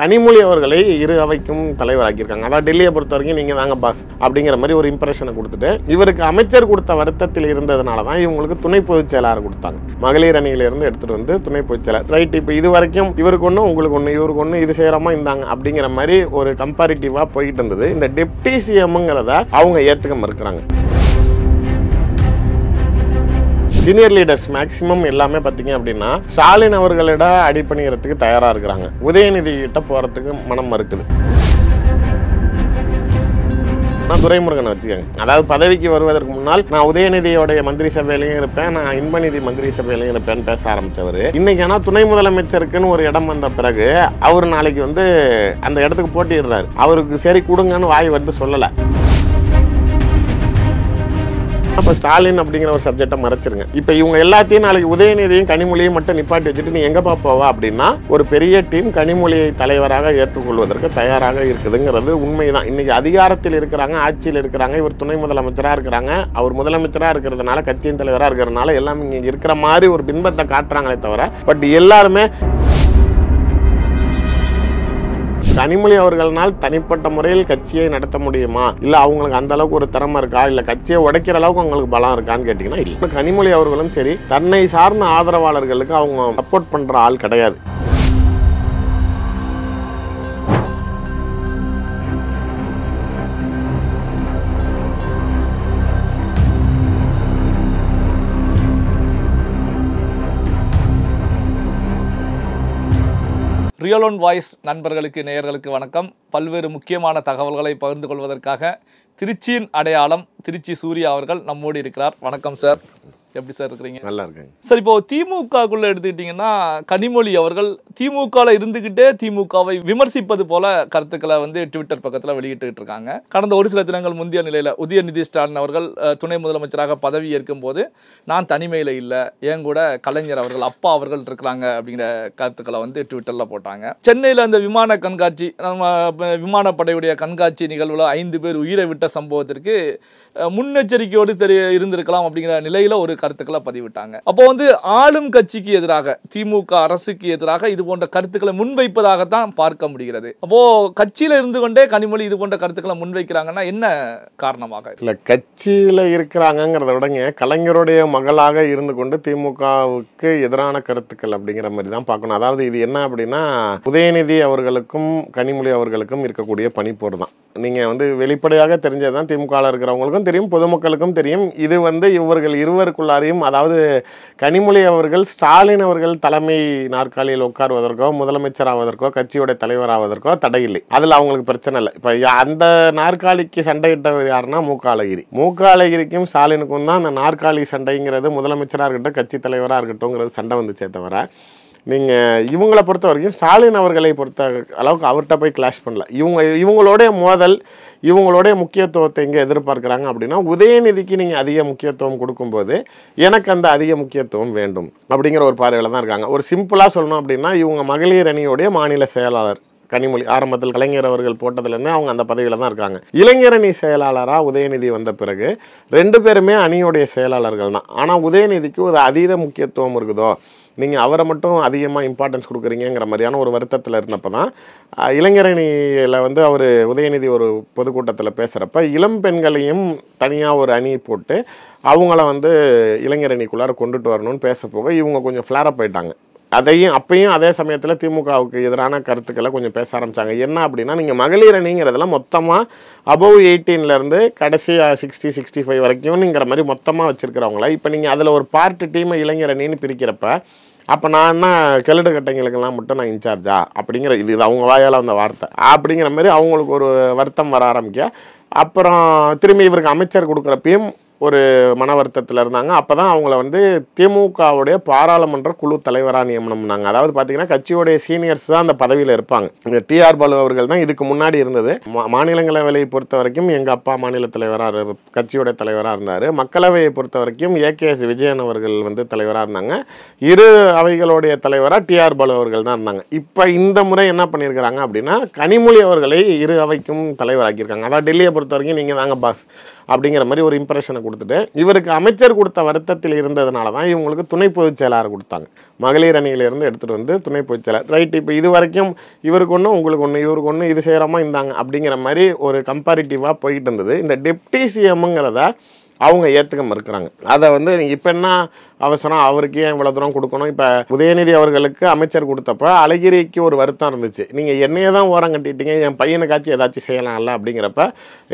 கனிமொழி அவர்களை இரு அவைக்கும் தலைவராக்கியிருக்காங்க அதாவது டெல்லியை பொறுத்த வரைக்கும் நீங்கள் தாங்க பாஸ் அப்படிங்கிற மாதிரி ஒரு இம்ப்ரெஷனை கொடுத்துட்டு இவருக்கு அமைச்சர் கொடுத்த வருத்தத்தில் இருந்ததுனால தான் இவங்களுக்கு துணை பொதுச் செயலாளர் கொடுத்தாங்க மகளிர் அணியிலிருந்து எடுத்துகிட்டு வந்து துணை பொதுச் செயலர் ரைட் இப்போ இது வரைக்கும் இவருக்கு ஒன்று உங்களுக்கு ஒன்று இவருக்கு ஒன்று இது செய்கிறோமா இருந்தாங்க அப்படிங்கிற மாதிரி ஒரு கம்பேரிட்டிவாக போயிட்டு இருந்தது இந்த டெப்டி சிஎம்ங்கிறத அவங்க ஏற்றுக்க மறுக்கிறாங்க சீனியர் லீடர்ஸ் மேக்சிமம் எல்லாமே பார்த்தீங்க அப்படின்னா ஸ்டாலின் அவர்களிட அடிப்பணிகிறதுக்கு தயாராக இருக்கிறாங்க உதயநிதி கிட்ட போகிறதுக்கு மனம் மறுக்குது நான் துரைமுருகனை வச்சுக்கோங்க அதாவது பதவிக்கு வருவதற்கு முன்னால் நான் உதயநிதியோடைய மந்திரி சபையிலையும் இருப்பேன் நான் இன்பநிதி மந்திரி சபையிலையும் இருப்பேன் பேச ஆரம்பித்தவர் இன்னைக்கு ஆனால் துணை முதலமைச்சருக்குன்னு ஒரு இடம் வந்த பிறகு அவர் நாளைக்கு வந்து அந்த இடத்துக்கு போட்டிடுறாரு அவருக்கு சரி கொடுங்கன்னு வாய் வந்து சொல்லலை அப்போ ஸ்டாலின் அப்படிங்கிற ஒரு சப்ஜெக்டை மறைச்சிருங்க இப்போ இவங்க எல்லாத்தையும் நாளைக்கு உதயநிதியும் கனிமொழியும் மட்டும் நிப்பாட்டி வச்சுட்டு நீ எங்கே போவா அப்படின்னா ஒரு பெரிய டீம் கனிமொழியை தலைவராக ஏற்றுக்கொள்வதற்கு தயாராக இருக்குதுங்கிறது உண்மைதான் இன்றைக்கி அதிகாரத்தில் இருக்கிறாங்க ஆட்சியில் இருக்கிறாங்க இவர் துணை முதலமைச்சராக இருக்கிறாங்க அவர் முதலமைச்சராக இருக்கிறதுனால கட்சியின் தலைவராக இருக்கிறதுனால எல்லாம் இங்கே இருக்கிற மாதிரி ஒரு பின்பத்தை காட்டுறாங்களே தவிர பட் எல்லாருமே கனிமொழி அவர்களால் தனிப்பட்ட முறையில் கட்சியை நடத்த முடியுமா இல்ல அவங்களுக்கு அந்த அளவுக்கு ஒரு திறமை இருக்கா இல்ல கட்சியை உடைக்கிற அளவுக்கு அவங்களுக்கு பலம் இருக்கான்னு கேட்டீங்கன்னா இல்லை கனிமொழி அவர்களும் சரி தன்னை சார்ந்த ஆதரவாளர்களுக்கு அவங்க சப்போர்ட் பண்ற ஆள் கிடையாது வியலோன் வாய்ஸ் நண்பர்களுக்கு நேயர்களுக்கு வணக்கம் பல்வேறு முக்கியமான தகவல்களை பகிர்ந்து கொள்வதற்காக திருச்சியின் அடையாளம் திருச்சி சூர்யா அவர்கள் நம்மோடு இருக்கிறார் வணக்கம் சார் எப்படி சார் இருக்கிறீங்க நல்லா இருக்கேங்க சார் இப்போ திமுகக்குள்ள எடுத்துக்கிட்டிங்கன்னா கனிமொழி அவர்கள் திமுகவில் இருந்துக்கிட்டே திமுகவை விமர்சிப்பது போல கருத்துக்களை வந்து ட்விட்டர் பக்கத்தில் வெளியிட்டுக்கிட்டு இருக்காங்க கடந்த ஒரு சில தினங்கள் முந்தைய நிலையில் உதயநிதி ஸ்டாலின் அவர்கள் துணை முதலமைச்சராக பதவி ஏற்கும் போது நான் தனிமையில் இல்லை ஏன் கூட கலைஞர் அவர்கள் அப்பா அவர்கள் இருக்கிறாங்க அப்படிங்கிற கருத்துக்களை வந்து ட்விட்டரில் போட்டாங்க சென்னையில் அந்த விமான கண்காட்சி நம்ம விமானப்படையுடைய கண்காட்சி நிகழ்வில் ஐந்து பேர் உயிரை விட்ட சம்பவத்திற்கு முன்னெச்சரிக்கையோடு தெரிய இருந்திருக்கலாம் அப்படிங்கிற நிலையில் ஒரு கருத்துக்களை பதிவிட்டாங்க அப்போ வந்து ஆளும் கட்சிக்கு எதிராக திமுக அரசுக்கு எதிராக இது போன்ற கருத்துக்களை முன்வைப்பதாகத்தான் பார்க்க முடிகிறது அப்போ கட்சியில் இருந்து கொண்டே கனிமொழி இது போன்ற கருத்துக்களை முன்வைக்கிறாங்கன்னா என்ன காரணமாக இல்லை கட்சியில் இருக்கிறாங்கிறத விடங்க கலைஞருடைய மகளாக இருந்து கொண்டு திமுகவுக்கு எதிரான கருத்துக்கள் அப்படிங்கிற மாதிரி தான் பார்க்கணும் அதாவது இது என்ன அப்படின்னா உதயநிதி அவர்களுக்கும் கனிமொழி அவர்களுக்கும் இருக்கக்கூடிய பணிப்போர் தான் நீங்கள் வந்து வெளிப்படையாக தெரிஞ்சது தான் திமுக இருக்கிறவங்களுக்கும் அரசாங்கத்தினருக்கும் தெரியும் பொதுமக்களுக்கும் தெரியும் இது வந்து இவர்கள் இருவருக்குள்ளாரையும் அதாவது கனிமொழி அவர்கள் ஸ்டாலின் அவர்கள் தலைமை நாற்காலியில் உட்காருவதற்கோ முதலமைச்சர் ஆவதற்கோ கட்சியுடைய தலைவர் ஆவதற்கோ தடையில்லை அதில் அவங்களுக்கு பிரச்சனை இல்லை இப்போ அந்த நாற்காலிக்கு சண்டையிட்டவர் யாருன்னா மூக்காலகிரி மூக்காலகிரிக்கும் ஸ்டாலினுக்கும் தான் அந்த நாற்காலி சண்டைங்கிறது முதலமைச்சராக இருக்கட்டும் கட்சி தலைவராக இருக்கட்டும்ங்கிறது சண்டை வந்துச்சே தவிர நீங்கள் இவங்களை பொறுத்த வரைக்கும் ஸ்டாலின் அவர்களை பொறுத்த அளவுக்கு அவர்கிட்ட போய் கிளாஷ் பண்ணல இவங்க இவங்களுடைய மோதல் இவங்களுடைய முக்கியத்துவத்தை எங்கே எதிர்பார்க்குறாங்க அப்படின்னா உதயநிதிக்கு நீங்கள் அதிக முக்கியத்துவம் கொடுக்கும்போது எனக்கு அந்த அதிக முக்கியத்துவம் வேண்டும் அப்படிங்கிற ஒரு பார்வையில் தான் இருக்காங்க ஒரு சிம்பிளாக சொல்லணும் அப்படின்னா இவங்க மகளிர் அணியுடைய மாநில செயலாளர் கனிமொழி ஆரம்பத்தில் கலைஞர் அவர்கள் போட்டதுலேருந்து அவங்க அந்த பதவியில் தான் இருக்காங்க இளைஞரணி செயலாளராக உதயநிதி வந்த பிறகு ரெண்டு பேருமே அணியுடைய செயலாளர்கள் தான் ஆனால் உதயநிதிக்கு ஒரு அதீத முக்கியத்துவம் இருக்குதோ நீங்கள் அவரை மட்டும் அதிகமாக இம்பார்ட்டன்ஸ் கொடுக்குறீங்கிற மாதிரியான ஒரு வருத்தத்தில் இருந்தப்போ தான் இளைஞரணியில் வந்து அவர் உதயநிதி ஒரு பொதுக்கூட்டத்தில் பேசுகிறப்ப இளம் பெண்களையும் தனியாக ஒரு அணி போட்டு அவங்கள வந்து இளைஞரணிக்குள்ளார கொண்டுட்டு வரணும்னு பேச போக இவங்க கொஞ்சம் ஃப்ளாரப் போயிட்டாங்க அதையும் அப்பையும் அதே சமயத்தில் திமுகவுக்கு எதிரான கருத்துக்களை கொஞ்சம் பேச ஆரம்பித்தாங்க என்ன அப்படின்னா நீங்கள் மகளிர் அணிங்கிறதெல்லாம் மொத்தமாக அபவ் எயிட்டீன்லேருந்து கடைசியாக சிக்ஸ்டி சிக்ஸ்டி ஃபைவ் வரைக்கும்ங்கிற மாதிரி மொத்தமாக வச்சுருக்கிறவங்கள இப்போ நீங்கள் அதில் ஒரு பார்ட்டு டீமை இளைஞர் அணின்னு பிரிக்கிறப்ப அப்போ நான் என்ன கெழுடு கட்டைங்களுக்கெல்லாம் மட்டும் நான் இன்சார்ஜா அப்படிங்கிற இது இது அவங்க வாயால் வந்த வார்த்தை அப்படிங்கிற மாதிரி அவங்களுக்கு ஒரு வருத்தம் வர ஆரம்பிக்க அப்புறம் திரும்பி இவருக்கு அமைச்சர் கொடுக்குறப்பையும் ஒரு மன வருத்தத்தில் இருந்தாங்க அப்போ தான் அவங்கள வந்து திமுகவுடைய பாராளுமன்ற குழு தலைவராக நியமனம் பண்ணாங்க அதாவது பார்த்தீங்கன்னா கட்சியுடைய சீனியர்ஸ் தான் அந்த பதவியில் இருப்பாங்க இந்த டிஆர் பாலு அவர்கள் தான் இதுக்கு முன்னாடி இருந்தது மாநிலங்களவையை பொறுத்த வரைக்கும் எங்கள் அப்பா மாநில தலைவராக கட்சியுடைய தலைவராக இருந்தார் மக்களவையை பொறுத்த வரைக்கும் ஏ கே எஸ் விஜயன் அவர்கள் வந்து தலைவராக இருந்தாங்க இரு அவைகளுடைய தலைவராக டிஆர் பாலு அவர்கள் தான் இருந்தாங்க இப்போ இந்த முறை என்ன பண்ணியிருக்கிறாங்க அப்படின்னா கனிமொழி அவர்களை இரு அவைக்கும் தலைவராக்கியிருக்காங்க அதாவது டெல்லியை பொறுத்த வரைக்கும் நீங்கள் தாங்க பாஸ் அப்படிங்கிற மாதிரி ஒரு இம்ப்ரெஷனை கொடுத்துட்டு இவருக்கு அமைச்சர் கொடுத்த வருத்தத்தில் இருந்ததுனால தான் இவங்களுக்கு துணை பொதுச் செயலாளர் கொடுத்தாங்க மகளிர் அணியிலிருந்து எடுத்துகிட்டு வந்து துணை பொதுச் செயலாளர் ரைட் இப்போ இது வரைக்கும் இவருக்கு ஒன்று உங்களுக்கு ஒன்று இவருக்கு ஒன்று இது செய்கிறோமா இருந்தாங்க அப்படிங்கிற மாதிரி ஒரு கம்பேரிட்டிவாக போயிட்டு இருந்தது இந்த டெப்டி சிஎம்ங்கிறத அவங்க ஏற்றுக்க மறுக்கிறாங்க அதை வந்து இப்போ என்ன அவசரம் அவருக்கு ஏன் இவ்வளோ தூரம் கொடுக்கணும் இப்போ உதயநிதி அவர்களுக்கு அமைச்சர் கொடுத்தப்ப அழகிரிக்கு ஒரு வருத்தம் இருந்துச்சு நீங்கள் என்னையே தான் ஓரம் கட்டிட்டீங்க என் பையனுக்காச்சும் ஏதாச்சும் செய்யலாம்ல அப்படிங்கிறப்ப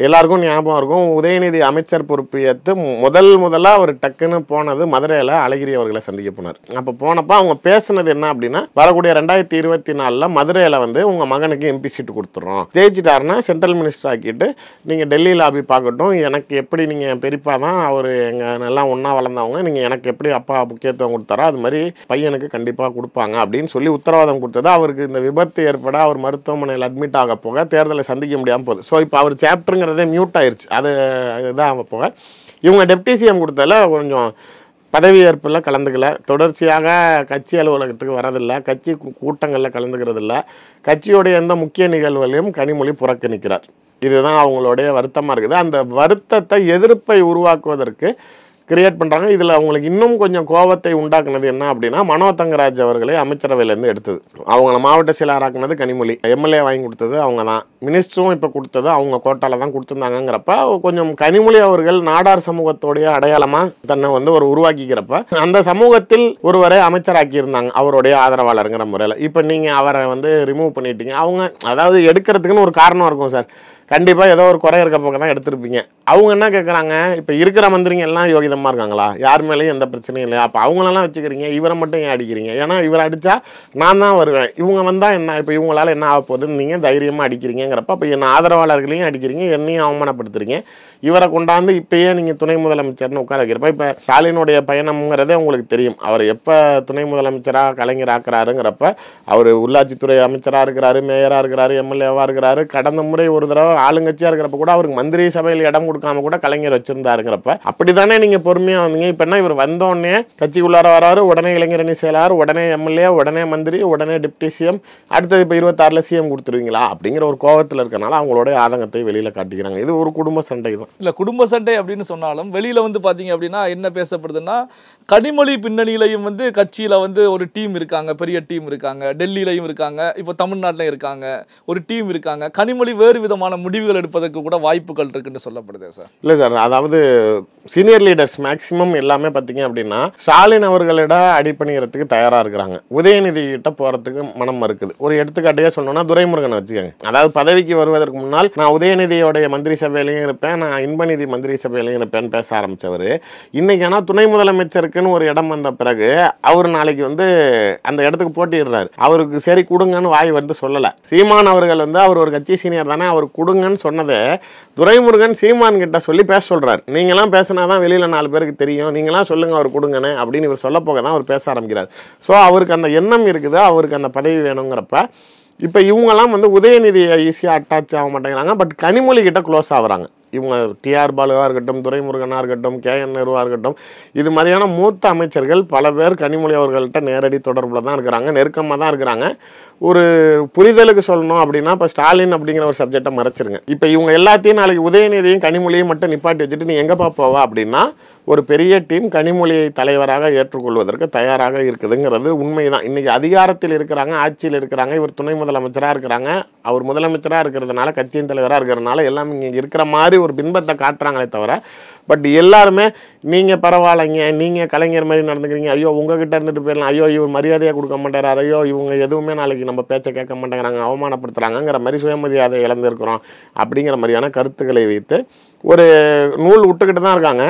எல்லாருக்கும் ஞாபகம் இருக்கும் உதயநிதி அமைச்சர் பொறுப்பு ஏற்று முதல் முதலாக அவர் டக்குன்னு போனது மதுரையில் அழகிரி அவர்களை சந்திக்க போனார் அப்போ போனப்போ அவங்க பேசுனது என்ன அப்படின்னா வரக்கூடிய ரெண்டாயிரத்தி இருபத்தி நாலில் மதுரையில் வந்து உங்கள் மகனுக்கு எம்பி சீட்டு கொடுத்துட்றோம் ஜெயிச்சிட்டாருன்னா சென்ட்ரல் மினிஸ்டர் ஆக்கிட்டு நீங்கள் டெல்லியில் ஆபி பார்க்கட்டும் எனக்கு எப்படி நீங்கள் பெரியப்பா தான் அவர் எங்கள் நல்லா ஒன்றா வளர்ந்தவங்க நீங்கள் எனக்கு எப்படி அப்பா முக்கியத்துவம் கொடுத்தாரோ அது மாதிரி பையனுக்கு கண்டிப்பாக கொடுப்பாங்க அப்படின்னு சொல்லி உத்தரவாதம் கொடுத்தது அவருக்கு இந்த விபத்து ஏற்பட அவர் மருத்துவமனையில் அட்மிட் ஆக போக தேர்தலை சந்திக்க முடியாமல் போகுது ஸோ இப்போ அவர் சாப்டருங்கிறதே மியூட் ஆயிடுச்சு அது இதாக ஆக போக இவங்க டெப்டி சிஎம் கொடுத்தால கொஞ்சம் பதவியேற்பில் கலந்துக்கல தொடர்ச்சியாக கட்சி அலுவலகத்துக்கு வரதில்லை கட்சி கூட்டங்களில் கலந்துக்கிறதில்ல கட்சியோடைய எந்த முக்கிய நிகழ்வுகளையும் கனிமொழி புறக்கணிக்கிறார் இதுதான் அவங்களுடைய வருத்தமாக இருக்குது அந்த வருத்தத்தை எதிர்ப்பை உருவாக்குவதற்கு கிரியேட் பண்ணுறாங்க இதில் அவங்களுக்கு இன்னும் கொஞ்சம் கோபத்தை உண்டாக்குனது என்ன அப்படின்னா மனோ தங்கராஜ் அவர்களை அமைச்சரவையிலேருந்து எடுத்தது அவங்கள மாவட்ட செயலராக்குனது கனிமொழி எம்எல்ஏ வாங்கி கொடுத்தது அவங்க தான் மினிஸ்டரும் இப்போ கொடுத்தது அவங்க கோட்டாவில் தான் கொடுத்துருந்தாங்கிறப்ப கொஞ்சம் கனிமொழி அவர்கள் நாடார் சமூகத்தோடைய அடையாளமாக தன்னை வந்து ஒரு உருவாக்கிக்கிறப்ப அந்த சமூகத்தில் ஒருவரை அமைச்சராக்கியிருந்தாங்க அவருடைய ஆதரவாளருங்கிற முறையில் இப்போ நீங்கள் அவரை வந்து ரிமூவ் பண்ணிட்டீங்க அவங்க அதாவது எடுக்கிறதுக்குன்னு ஒரு காரணம் இருக்கும் சார் கண்டிப்பாக ஏதோ ஒரு குறை இருக்க பக்கம் தான் எடுத்திருப்பீங்க அவங்க என்ன கேட்குறாங்க இப்போ இருக்கிற மந்திரிங்க எல்லாம் யோகிதமாக இருக்காங்களா யார் மேலேயும் எந்த பிரச்சனையும் இல்லையா அப்போ அவங்களெல்லாம் வச்சுக்கிறீங்க இவரை மட்டும் ஏன் அடிக்கிறீங்க ஏன்னா இவரை அடித்தா நான் தான் வருவேன் இவங்க வந்தால் என்ன இப்போ இவங்களால் என்ன ஆக போகுதுன்னு நீங்கள் தைரியமாக அடிக்கிறீங்கிறப்ப இப்போ என்ன ஆதரவாளர்களையும் அடிக்கிறீங்க என்னையும் அவமானப்படுத்துறீங்க இவரை கொண்டாந்து இப்போயே நீங்கள் துணை முதலமைச்சர்னு உட்கார வைக்கிறப்ப இப்போ ஸ்டாலினுடைய பயணம்ங்கிறதே உங்களுக்கு தெரியும் அவர் எப்போ துணை முதலமைச்சராக கலைஞர் ஆக்குறாருங்கிறப்ப அவர் உள்ளாட்சித்துறை அமைச்சராக இருக்கிறாரு மேயராக இருக்கிறாரு எம்எல்ஏவாக இருக்கிறாரு கடந்த முறை ஒரு தடவை ஆளுங்கட்சியாக இருக்கிறப்ப கூட அவருக்கு மந்திரி சபையில் இடம் கொடுக்காம கூட கலைஞர் வச்சிருந்தாருங்கிறப்ப அப்படித்தானே நீங்கள் பொறுமையாக வந்தீங்க இப்போனா இவர் வந்தோடனே கட்சிக்குள்ளார வராரு உடனே இளைஞரணி செயலாளர் உடனே எம்எல்ஏ உடனே மந்திரி உடனே டிப்டி சிஎம் அடுத்தது இப்போ இருபத்தாறுல சிஎம் கொடுத்துருவீங்களா அப்படிங்கிற ஒரு கோபத்தில் இருக்கனால அவங்களோட ஆதங்கத்தை வெளியில் காட்டிக்கிறாங்க இது ஒரு குடும்ப சண்டை தான் இல்லை குடும்ப சண்டை அப்படின்னு சொன்னாலும் வெளியில் வந்து பார்த்தீங்க அப்படின்னா என்ன பேசப்படுதுன்னா கனிமொழி பின்னணியிலையும் வந்து கட்சியில் வந்து ஒரு டீம் இருக்காங்க பெரிய டீம் இருக்காங்க டெல்லியிலையும் இருக்காங்க இப்போ தமிழ்நாட்டிலையும் இருக்காங்க ஒரு டீம் இருக்காங்க கனிமொழி வேறு விதமான முடிவுகள் எடுப்பதற்கு கூட வாய்ப்புகள் இருக்குன்னு சொல்லப்படுது சார் இல்லை சார் அதாவது சீனியர் லீடர்ஸ் மேக்சிமம் எல்லாமே பார்த்தீங்க அப்படின்னா ஸ்டாலின் அவர்களிட அடிப்பணிகிறதுக்கு தயாராக இருக்கிறாங்க உதயநிதி கிட்ட போகிறதுக்கு மனம் மறுக்குது ஒரு எடுத்துக்காட்டையே சொன்னோம்னா துரைமுருகனை வச்சுக்கோங்க அதாவது பதவிக்கு வருவதற்கு முன்னால் நான் உதயநிதியோடைய மந்திரி சபையிலையும் இருப்பேன் நான் இன்பநிதி மந்திரி சபையிலையும் இருப்பேன் பேச ஆரம்பித்தவர் இன்றைக்கி ஆனால் துணை முதலமைச்சருக்குன்னு ஒரு இடம் வந்த பிறகு அவர் நாளைக்கு வந்து அந்த இடத்துக்கு போட்டிடுறாரு அவருக்கு சரி கொடுங்கன்னு வாய் வந்து சொல்லலை சீமான் அவர்கள் வந்து அவர் ஒரு கட்சி சீனியர் தானே அவர் கொடுங்கன்னு சொன்னதை துரைமுருகன் சீமான் கிட்ட சொல்லி பேச சொல்கிறார் நீங்களாம் பேச பேசுனா தான் வெளியில் நாலு பேருக்கு தெரியும் நீங்களாம் சொல்லுங்கள் அவர் கொடுங்கன்னு அப்படின்னு இவர் சொல்ல போக தான் அவர் பேச ஆரம்பிக்கிறார் ஸோ அவருக்கு அந்த எண்ணம் இருக்குது அவருக்கு அந்த பதவி வேணுங்கிறப்ப இப்போ இவங்கெல்லாம் வந்து உதயநிதியை ஈஸியாக அட்டாச் ஆக மாட்டேங்கிறாங்க பட் கனிமொழி கிட்ட க்ளோஸ் ஆகுறாங்க இவங்க டிஆர் பாலுவாக இருக்கட்டும் துரைமுருகனாக இருக்கட்டும் கே என் நேருவாக இருக்கட்டும் இது மாதிரியான மூத்த அமைச்சர்கள் பல பேர் கனிமொழி அவர்கள்ட்ட நேரடி தொடர்பில் தான் இருக்கிறாங்க நெருக்கமாக தான் இருக்கிறாங்க ஒரு புரிதலுக்கு சொல்லணும் அப்படின்னா இப்போ ஸ்டாலின் அப்படிங்கிற ஒரு சப்ஜெக்டை மறைச்சிருங்க இப்போ இவங்க எல்லாத்தையும் நாளைக்கு உதயநிதியும் கனிமொழியும் மட்டும் நிப்பாட்டி வச்சுட்டு நீ எங்கே போவா அப்படின்னா ஒரு பெரிய டீம் கனிமொழியை தலைவராக ஏற்றுக்கொள்வதற்கு தயாராக இருக்குதுங்கிறது உண்மைதான் இன்றைக்கி அதிகாரத்தில் இருக்கிறாங்க ஆட்சியில் இருக்கிறாங்க இவர் துணை முதலமைச்சராக இருக்கிறாங்க அவர் முதலமைச்சராக இருக்கிறதுனால கட்சியின் தலைவராக இருக்கிறதுனால எல்லாம் இங்கே இருக்கிற மாதிரி ஒரு பின்பத்தை காட்டுறாங்களே தவிர பட் எல்லாருமே நீங்கள் பரவாயில்லைங்க நீங்கள் கலைஞர் மாதிரி நடந்துக்கிறீங்க ஐயோ உங்ககிட்ட இருந்துட்டு போயிடலாம் ஐயோ இவர் மரியாதையாக கொடுக்க மாட்டேறாரு ஐயோ இவங்க எதுவுமே நாளைக்கு நம்ம பேச்சை கேட்க மாட்டேங்கிறாங்க அவமானப்படுத்துகிறாங்கங்கிற மாதிரி சுயமரியாதை இழந்திருக்கிறோம் அப்படிங்கிற மாதிரியான கருத்துக்களை வைத்து ஒரு நூல் விட்டுக்கிட்டு தான் இருக்காங்க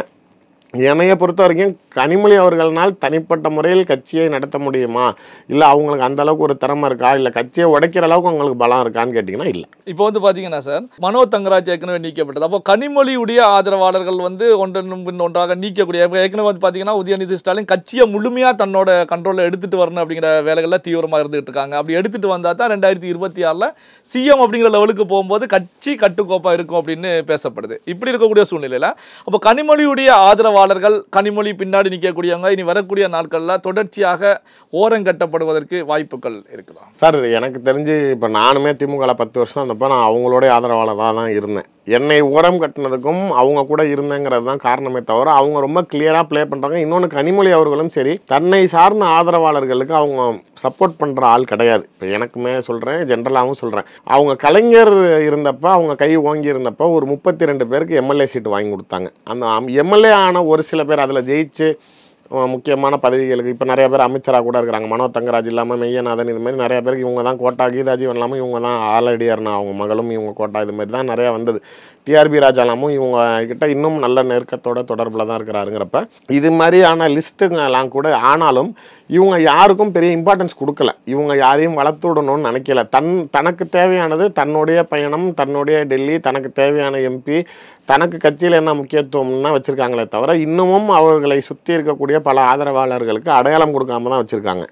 என்னையை பொறுத்த வரைக்கும் கனிமொழி அவர்களால் தனிப்பட்ட முறையில் கட்சியை நடத்த முடியுமா இல்லை அவங்களுக்கு அந்த அளவுக்கு ஒரு திறமை இருக்கா இல்லை கட்சியை உடைக்கிற அளவுக்கு உங்களுக்கு பலம் இருக்கான்னு கேட்டிங்கன்னா இல்லை இப்போ வந்து பார்த்தீங்கன்னா சார் மனோ தங்கராஜ் ஏற்கனவே நீக்கப்பட்டது அப்போ கனிமொழியுடைய ஆதரவாளர்கள் வந்து ஒன்றன் பின் ஒன்றாக நீக்கக்கூடிய இப்போ ஏற்கனவே வந்து பார்த்தீங்கன்னா உதயநிதி ஸ்டாலின் கட்சியை முழுமையாக தன்னோட கண்ட்ரோலில் எடுத்துகிட்டு வரணும் அப்படிங்கிற வேலைகளில் தீவிரமாக இருந்துகிட்டு இருக்காங்க அப்படி எடுத்துகிட்டு வந்தால் தான் ரெண்டாயிரத்தி இருபத்தி ஆறில் சிஎம் அப்படிங்கிற லெவலுக்கு போகும்போது கட்சி கட்டுக்கோப்பாக இருக்கும் அப்படின்னு பேசப்படுது இப்படி இருக்கக்கூடிய சூழ்நிலையில் அப்போ கனிமொழியுடைய ஆதரவு ஆதரவாளர்கள் கனிமொழி பின்னாடி நிற்கக்கூடியவங்க இனி வரக்கூடிய நாட்களில் தொடர்ச்சியாக ஓரங்கட்டப்படுவதற்கு வாய்ப்புகள் இருக்கலாம் சார் எனக்கு தெரிஞ்சு இப்போ நானுமே திமுகவில் பத்து வருஷம் இருந்தப்போ நான் அவங்களோடைய ஆதரவாளராக தான் இருந்தேன் என்னை ஓரம் கட்டினதுக்கும் அவங்க கூட இருந்தேங்கிறது தான் காரணமே தவிர அவங்க ரொம்ப கிளியராக ப்ளே பண்ணுறாங்க இன்னொன்று கனிமொழி அவர்களும் சரி தன்னை சார்ந்த ஆதரவாளர்களுக்கு அவங்க சப்போர்ட் பண்ணுற ஆள் கிடையாது இப்போ எனக்குமே சொல்கிறேன் ஜென்ரலாகவும் சொல்கிறேன் அவங்க கலைஞர் இருந்தப்போ அவங்க கை ஓங்கி இருந்தப்போ ஒரு முப்பத்தி ரெண்டு பேருக்கு எம்எல்ஏ சீட்டு வாங்கி கொடுத்தாங்க அந்த எம்எல்ஏ ஆன ஒரு சில பேர் அதில் ஜெயிச்சு முக்கியமான பதவிகளுக்கு இப்போ நிறைய பேர் அமைச்சராக கூட இருக்கிறாங்க மனோ தங்கராஜ் இல்லாமல் மெய்யநாதன் இது மாதிரி நிறைய பேருக்கு இவங்க தான் கோட்டா கீதாஜீவன் இல்லாமல் இவங்க தான் ஆலடியார்னா அவங்க மகளும் இவங்க கோட்டா இது மாதிரி தான் நிறையா வந்தது டிஆர்பி ராஜாலாமும் இவங்க கிட்ட இன்னும் நல்ல நெருக்கத்தோட தொடர்பில் தான் இருக்கிறாருங்கிறப்ப இது மாதிரியான லிஸ்ட்டுங்கெல்லாம் கூட ஆனாலும் இவங்க யாருக்கும் பெரிய இம்பார்ட்டன்ஸ் கொடுக்கல இவங்க யாரையும் வளர்த்து விடணும்னு நினைக்கல தன் தனக்கு தேவையானது தன்னுடைய பயணம் தன்னுடைய டெல்லி தனக்கு தேவையான எம்பி தனக்கு கட்சியில் என்ன முக்கியத்துவம்னா வச்சுருக்காங்களே தவிர இன்னமும் அவர்களை சுற்றி இருக்கக்கூடிய பல ஆதரவாளர்களுக்கு அடையாளம் கொடுக்காம தான் வச்சுருக்காங்க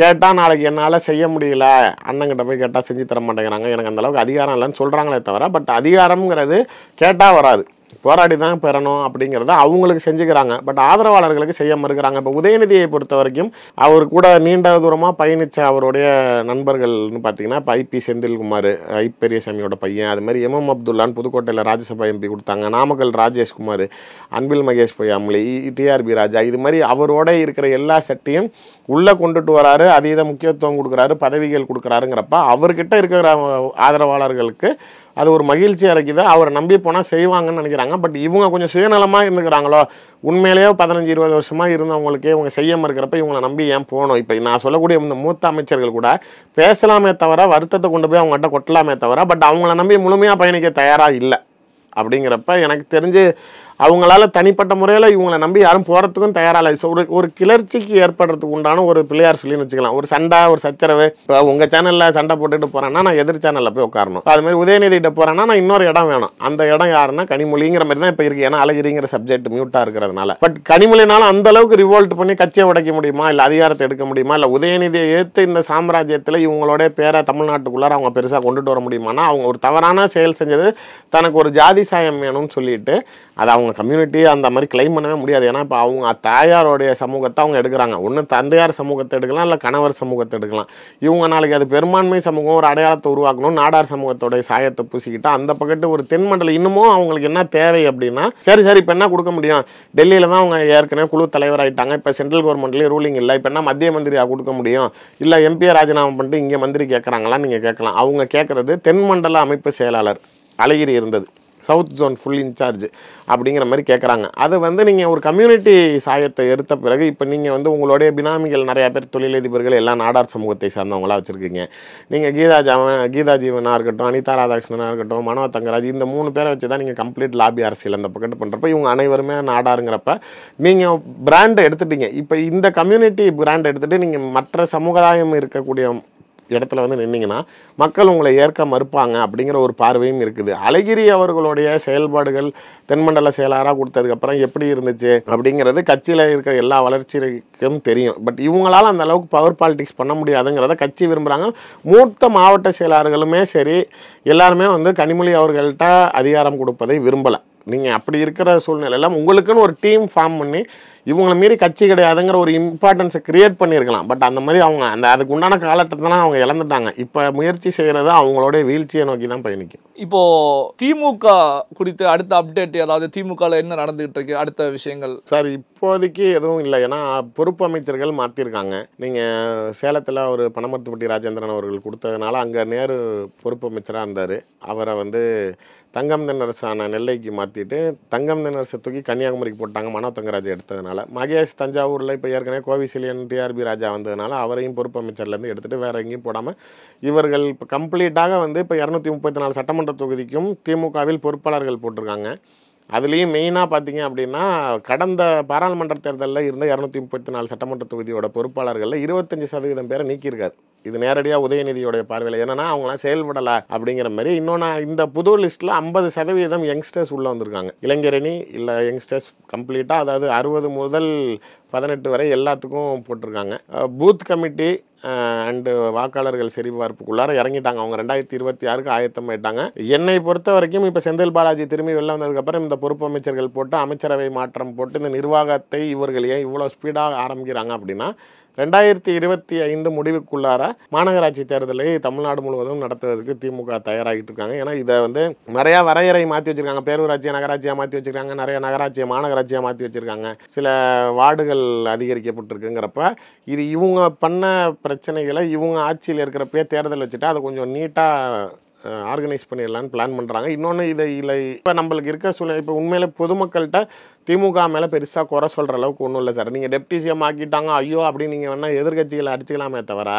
கேட்டால் நாளைக்கு என்னால் செய்ய முடியல அண்ணங்கிட்ட போய் கேட்டால் செஞ்சு தர மாட்டேங்கிறாங்க எனக்கு அந்தளவுக்கு அதிகாரம் இல்லைன்னு சொல்கிறாங்களே தவிர பட் அதிகாரம்ங்கிறது கேட்டால் வராது போராடி தான் பெறணும் அப்படிங்கிறத அவங்களுக்கு செஞ்சுக்கிறாங்க பட் ஆதரவாளர்களுக்கு செய்ய மறுக்கிறாங்க இப்போ உதயநிதியை பொறுத்த வரைக்கும் அவர் கூட நீண்ட தூரமாக பயணித்த அவருடைய நண்பர்கள்னு பார்த்தீங்கன்னா இப்போ ஐபி செந்தில்குமார் ஐ பெரியசாமியோட பையன் அது மாதிரி எம்எம் அப்துல்லான்னு புதுக்கோட்டையில் ராஜ்யசபா எம்பி கொடுத்தாங்க நாமக்கல் ராஜேஷ்குமார் அன்பில் மகேஷ் பொய்யாமலி டிஆர்பி ராஜா இது மாதிரி அவரோட இருக்கிற எல்லா செட்டையும் உள்ளே கொண்டுட்டு வராரு அதீத முக்கியத்துவம் கொடுக்குறாரு பதவிகள் கொடுக்குறாருங்கிறப்ப அவர்கிட்ட இருக்கிற ஆதரவாளர்களுக்கு அது ஒரு மகிழ்ச்சியாக இருக்குது அவரை நம்பி போனால் செய்வாங்கன்னு நினைக்கிறாங்க பட் இவங்க கொஞ்சம் சுயநலமாக இருந்துக்கிறாங்களோ உண்மையிலேயே பதினஞ்சு இருபது வருஷமாக இருந்தவங்களுக்கே இவங்க செய்யாமல் இருக்கிறப்ப இவங்களை நம்பி ஏன் போகணும் இப்போ நான் சொல்லக்கூடிய இந்த மூத்த அமைச்சர்கள் கூட பேசலாமே தவிர வருத்தத்தை கொண்டு போய் அவங்ககிட்ட கொட்டலாமே தவிர பட் அவங்கள நம்பி முழுமையாக பயணிக்க தயாராக இல்லை அப்படிங்கிறப்ப எனக்கு தெரிஞ்சு அவங்களால தனிப்பட்ட முறையில் இவங்களை நம்பி யாரும் போகிறதுக்கும் தயாராக இல்லை ஒரு ஒரு கிளர்ச்சிக்கு ஏற்படுறதுக்கு உண்டான ஒரு பிள்ளையார் சொல்லின்னு வச்சுக்கலாம் ஒரு சண்டை ஒரு சச்சரவு இப்போ உங்கள் சேனலில் சண்டை போட்டுட்டு போகிறேன்னா நான் எதிர் சேனலில் போய் உட்காரணும் அது மாதிரி உதயநிதிகிட்ட போகிறேன்னா நான் இன்னொரு இடம் வேணும் அந்த இடம் யாருன்னா கனிமொழிங்கிற மாதிரி தான் இப்போ இருக்குது ஏன்னா அழகிரிங்கிற சப்ஜெக்ட் மியூட்டாக இருக்கிறதுனால பட் கனிமொழினால அந்த அளவுக்கு ரிவோல்ட் பண்ணி கட்சியை உடைக்க முடியுமா இல்லை அதிகாரத்தை எடுக்க முடியுமா இல்லை உதயநிதியை ஏற்று இந்த சாம்ராஜ்யத்தில் இவங்களோட பேரை தமிழ்நாட்டுக்குள்ளார அவங்க பெருசாக கொண்டுட்டு வர முடியுமானா அவங்க ஒரு தவறான செயல் செஞ்சது தனக்கு ஒரு ஜாதி சாயம் வேணும்னு சொல்லிட்டு அதை அவங்க அவங்க கம்யூனிட்டியை அந்த மாதிரி கிளைம் பண்ணவே முடியாது ஏன்னா இப்போ அவங்க தாயாரோடைய சமூகத்தை அவங்க எடுக்கிறாங்க ஒன்று தந்தையார் சமூகத்தை எடுக்கலாம் இல்லை கணவர் சமூகத்தை எடுக்கலாம் இவங்க நாளைக்கு அது பெரும்பான்மை சமூகம் ஒரு அடையாளத்தை உருவாக்கணும் நாடார் சமூகத்தோடைய சாயத்தை பூசிக்கிட்டா அந்த பக்கத்து ஒரு தென்மண்டலம் இன்னமும் அவங்களுக்கு என்ன தேவை அப்படின்னா சரி சரி இப்போ என்ன கொடுக்க முடியும் டெல்லியில் தான் அவங்க ஏற்கனவே குழு தலைவர் ஆகிட்டாங்க இப்போ சென்ட்ரல் கவர்மெண்ட்லேயும் ரூலிங் இல்லை இப்போ என்ன மத்திய மந்திரியாக கொடுக்க முடியும் இல்லை எம்பியை ராஜினாமா பண்ணிட்டு இங்கே மந்திரி கேட்குறாங்களான்னு நீங்கள் கேட்கலாம் அவங்க கேட்குறது தென்மண்டல அமைப்பு செயலாளர் அழகிரி இருந்தது சவுத் ஜோன் ஃபுல் இன்சார்ஜ் அப்படிங்கிற மாதிரி கேட்குறாங்க அது வந்து நீங்கள் ஒரு கம்யூனிட்டி சாயத்தை எடுத்த பிறகு இப்போ நீங்கள் வந்து உங்களுடைய பினாமிகள் நிறையா பேர் தொழிலதிபர்கள் எல்லாம் நாடார் சமூகத்தை சார்ந்தவங்களாக வச்சுருக்கீங்க நீங்கள் கீதா ஜாமன் கீதா ஜீவனாக இருக்கட்டும் அனிதா ராதாகிருஷ்ணனாக இருக்கட்டும் மனோ தங்கராஜ் இந்த மூணு பேரை வச்சு தான் நீங்கள் கம்ப்ளீட் லாபி அரசியல் அந்த பக்கத்து பண்ணுறப்ப இவங்க அனைவருமே நாடாருங்கிறப்ப நீங்கள் பிராண்டை எடுத்துட்டீங்க இப்போ இந்த கம்யூனிட்டி பிராண்டை எடுத்துகிட்டு நீங்கள் மற்ற சமுதாயம் இருக்கக்கூடிய இடத்துல வந்து நின்னீங்கன்னா மக்கள் உங்களை ஏற்க மறுப்பாங்க அப்படிங்கிற ஒரு பார்வையும் இருக்குது அழகிரி அவர்களுடைய செயல்பாடுகள் தென்மண்டல செயலாராக கொடுத்ததுக்கப்புறம் எப்படி இருந்துச்சு அப்படிங்கிறது கட்சியில் இருக்கிற எல்லா வளர்ச்சிக்கும் தெரியும் பட் இவங்களால் அந்த அளவுக்கு பவர் பாலிடிக்ஸ் பண்ண முடியாதுங்கிறத கட்சி விரும்புகிறாங்க மூத்த மாவட்ட செயலாளர்களுமே சரி எல்லாருமே வந்து கனிமொழி அவர்கள்ட்ட அதிகாரம் கொடுப்பதை விரும்பலை நீங்கள் அப்படி இருக்கிற சூழ்நிலையெல்லாம் உங்களுக்குன்னு ஒரு டீம் ஃபார்ம் பண்ணி இவங்களை மீறி கட்சி கிடையாதுங்கிற ஒரு இம்பார்ட்டன்ஸை கிரியேட் பண்ணியிருக்கலாம் பட் அந்த மாதிரி அவங்க அந்த அதுக்கு உண்டான தான் அவங்க இழந்துட்டாங்க இப்போ முயற்சி செய்கிறது அவங்களோட வீழ்ச்சியை நோக்கி தான் பயணிக்கும் இப்போது திமுக குறித்து அடுத்த அப்டேட் அதாவது திமுகவில் என்ன நடந்துகிட்டு இருக்கு அடுத்த விஷயங்கள் சார் இப்போதைக்கு எதுவும் இல்லை ஏன்னா பொறுப்பு அமைச்சர்கள் மாற்றிருக்காங்க நீங்கள் சேலத்தில் ஒரு பணமரத்துப்பட்டி ராஜேந்திரன் அவர்கள் கொடுத்ததுனால அங்கே நேரு பொறுப்பு அமைச்சராக இருந்தார் அவரை வந்து தங்கம் தென்னரசான நெல்லைக்கு மாற்றிட்டு தங்கம் தென்னரசை தூக்கி கன்னியாகுமரிக்கு போட்டாங்க மனோ தங்கராஜ் எடுத்ததுனால வந்ததுனால மகேஷ் தஞ்சாவூரில் இப்போ ஏற்கனவே கோவிசிலியன் டிஆர்பி ராஜா வந்ததுனால அவரையும் பொறுப்பு அமைச்சர்லேருந்து எடுத்துகிட்டு வேறு எங்கேயும் போடாமல் இவர்கள் இப்போ கம்ப்ளீட்டாக வந்து இப்போ இரநூத்தி முப்பத்தி நாலு சட்டமன்ற தொகுதிக்கும் திமுகவில் பொறுப்பாளர்கள் போட்டிருக்காங்க அதுலேயும் மெயினாக பார்த்தீங்க அப்படின்னா கடந்த பாராளுமன்ற தேர்தலில் இருந்த இரநூத்தி முப்பத்தி நாலு சட்டமன்ற தொகுதியோட பொறுப்பாளர்களில் இருபத்தஞ்சி சதவீதம் பேரை நீக்கியிருக்காரு இது நேரடியாக உதயநிதியோடைய பார்வையில் என்னன்னா அவங்களாம் செயல்படலை அப்படிங்கிற மாதிரி இன்னொன்று இந்த புது லிஸ்ட்டில் ஐம்பது சதவீதம் யங்ஸ்டர்ஸ் உள்ளே வந்திருக்காங்க இளைஞரணி இல்லை யங்ஸ்டர்ஸ் கம்ப்ளீட்டாக அதாவது அறுபது முதல் பதினெட்டு வரை எல்லாத்துக்கும் போட்டிருக்காங்க பூத் கமிட்டி அண்டு வாக்காளர்கள் சரிபார்ப்புக்குள்ளார இறங்கிட்டாங்க அவங்க ரெண்டாயிரத்தி இருபத்தி ஆறுக்கு ஆயத்தம் ஆயிட்டாங்க என்னை பொறுத்த வரைக்கும் இப்போ செந்தில் பாலாஜி திரும்பி வெளில வந்ததுக்கப்புறம் இந்த பொறுப்பு அமைச்சர்கள் போட்டு அமைச்சரவை மாற்றம் போட்டு இந்த நிர்வாகத்தை இவர்கள் ஏன் இவ்வளோ ஸ்பீடாக ஆரம்பிக்கிறாங்க அப்படின்னா ரெண்டாயிரத்தி இருபத்தி ஐந்து முடிவுக்குள்ளார மாநகராட்சி தேர்தலை தமிழ்நாடு முழுவதும் நடத்துவதற்கு திமுக தயாராகிட்டு இருக்காங்க ஏன்னா இதை வந்து நிறையா வரையறை மாற்றி வச்சிருக்காங்க பேரூராட்சியை நகராட்சியாக மாற்றி வச்சிருக்காங்க நிறைய நகராட்சியை மாநகராட்சியாக மாற்றி வச்சிருக்காங்க சில வார்டுகள் அதிகரிக்கப்பட்டிருக்குங்கிறப்ப இது இவங்க பண்ண பிரச்சனைகளை இவங்க ஆட்சியில் இருக்கிறப்பே தேர்தல் வச்சுட்டா அதை கொஞ்சம் நீட்டாக ஆர்கனைஸ் பண்ணிடலான்னு பிளான் பண்ணுறாங்க இன்னொன்று இதை இல்லை இப்போ நம்மளுக்கு இருக்கிற சூழ்நிலை இப்போ உண்மையில் பொதுமக்கள்கிட்ட திமுக மேலே பெருசாக குறை சொல்கிற அளவுக்கு ஒன்றும் இல்லை சார் நீங்கள் டெப்டி சிஎம் ஆக்கிட்டாங்க ஐயோ அப்படின்னு நீங்கள் வேணால் எதிர்கட்சிகளை அடிச்சுக்கலாமே தவிர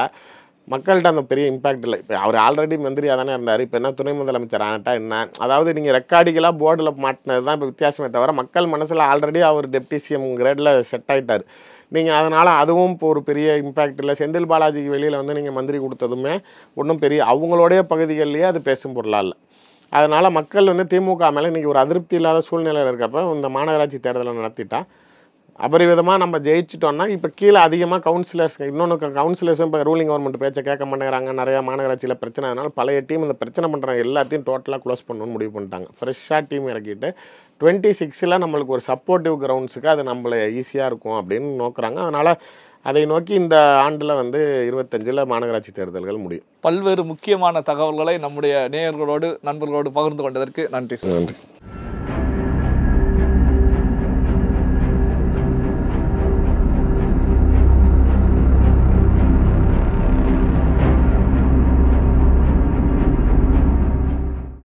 மக்கள்கிட்ட அந்த பெரிய இம்பாக்ட் இல்லை இப்போ அவர் ஆல்ரெடி மந்திரியாக தானே இருந்தார் இப்போ என்ன துணை முதலமைச்சர் ஆனட்டா என்ன அதாவது நீங்கள் ரெக்கார்டிகளாக போர்டில் மாட்டினது தான் இப்போ வித்தியாசமே தவிர மக்கள் மனசில் ஆல்ரெடி அவர் டெப்டி சிஎம் கிரேடில் செட் ஆகிட்டார் நீங்கள் அதனால் அதுவும் இப்போ ஒரு பெரிய இம்பேக்ட் இல்லை செந்தில் பாலாஜிக்கு வெளியில் வந்து நீங்கள் மந்திரி கொடுத்ததுமே ஒன்றும் பெரிய அவங்களுடைய பகுதிகள்லேயே அது பேசும் பொருளாக இல்லை அதனால் மக்கள் வந்து திமுக மேலே இன்றைக்கி ஒரு அதிருப்தி இல்லாத சூழ்நிலையில் இருக்கப்ப இந்த மாநகராட்சி தேர்தலை நடத்திட்டா அபரிவிதமாக நம்ம ஜெயிச்சிட்டோம்னா இப்போ கீழே அதிகமாக கவுன்சிலர்ஸ் இன்னொன்று கவுன்சிலர்ஸும் இப்போ ரூலிங் கவர்மெண்ட் பேச்சை கேட்க மாட்டேங்கிறாங்க நிறையா மாநகராட்சியில் பிரச்சனை அதனால் பழைய டீம் இந்த பிரச்சனை பண்ணுறாங்க எல்லாத்தையும் டோட்டலாக க்ளோஸ் பண்ணணும்னு முடிவு பண்ணிட்டாங்க ஃப்ரெஷ்ஷாக டீம் இறக்கிட்டு டுவெண்ட்டி சிக்ஸில் நம்மளுக்கு ஒரு சப்போர்ட்டிவ் கிரவுண்ட்ஸுக்கு அது நம்மளை ஈஸியாக இருக்கும் அப்படின்னு நோக்குறாங்க அதனால் அதை நோக்கி இந்த ஆண்டில் வந்து இருபத்தஞ்சில் மாநகராட்சி தேர்தல்கள் முடியும் பல்வேறு முக்கியமான தகவல்களை நம்முடைய நேயர்களோடு நண்பர்களோடு பகிர்ந்து கொண்டதற்கு நன்றி சார் நன்றி